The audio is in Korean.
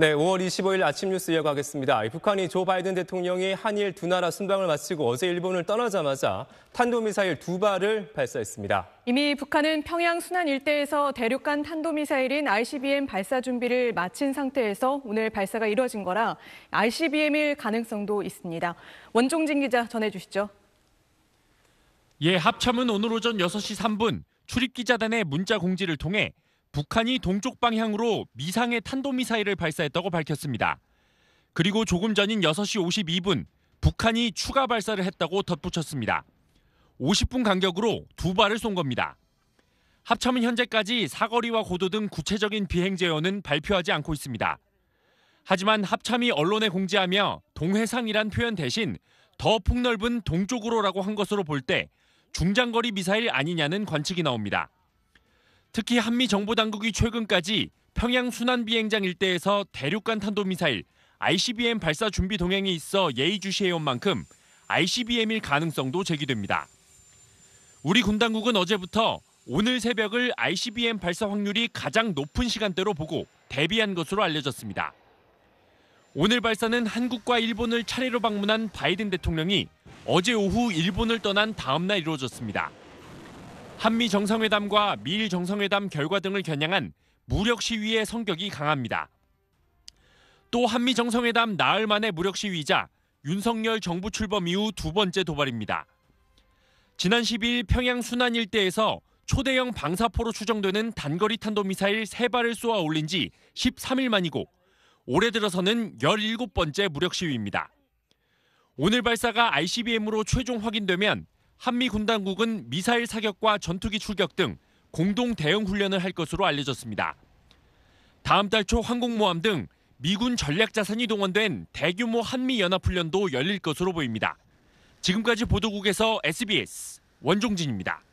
네, 5월 25일 아침 뉴스 이어가겠습니다. 북한이 조 바이든 대통령이 한일 두 나라 순방을 마치고 어제 일본을 떠나자마자 탄도미사일 두 발을 발사했습니다. 이미 북한은 평양 순환 일대에서 대륙간 탄도미사일인 ICBM 발사 준비를 마친 상태에서 오늘 발사가 이뤄진 거라 ICBM일 가능성도 있습니다. 원종진 기자 전해주시죠. 예, 합참은 오늘 오전 6시 3분 출입기자단의 문자 공지를 통해 북한이 동쪽 방향으로 미상의 탄도미사일을 발사했다고 밝혔습니다. 그리고 조금 전인 6시 52분 북한이 추가 발사를 했다고 덧붙였습니다. 50분 간격으로 두 발을 쏜 겁니다. 합참은 현재까지 사거리와 고도 등 구체적인 비행 제어는 발표하지 않고 있습니다. 하지만 합참이 언론에 공지하며 동해상이란 표현 대신 더 폭넓은 동쪽으로라고 한 것으로 볼 때 중장거리 미사일 아니냐는 관측이 나옵니다. 특히 한미 정보 당국이 최근까지 평양 순안 비행장 일대에서 대륙간 탄도미사일 ICBM 발사 준비 동향이 있어 예의주시해온 만큼 ICBM일 가능성도 제기됩니다. 우리 군 당국은 어제부터 오늘 새벽을 ICBM 발사 확률이 가장 높은 시간대로 보고 대비한 것으로 알려졌습니다. 오늘 발사는 한국과 일본을 차례로 방문한 바이든 대통령이 어제 오후 일본을 떠난 다음 날 이루어졌습니다. 한미 정상회담과 미일 정상회담 결과 등을 겨냥한 무력 시위의 성격이 강합니다. 또 한미 정상회담 나흘 만에 무력 시위자 윤석열 정부 출범 이후 두 번째 도발입니다. 지난 12일 평양 순안 일대에서 초대형 방사포로 추정되는 단거리 탄도미사일 세발을 쏘아 올린 지 13일 만이고 올해 들어서는 17번째 무력 시위입니다. 오늘 발사가 ICBM으로 최종 확인되면 한미 군당국은 미사일 사격과 전투기 출격 등 공동 대응 훈련을 할 것으로 알려졌습니다. 다음 달 초 항공모함 등 미군 전략 자산이 동원된 대규모 한미 연합 훈련도 열릴 것으로 보입니다. 지금까지 보도국에서 SBS 원종진입니다.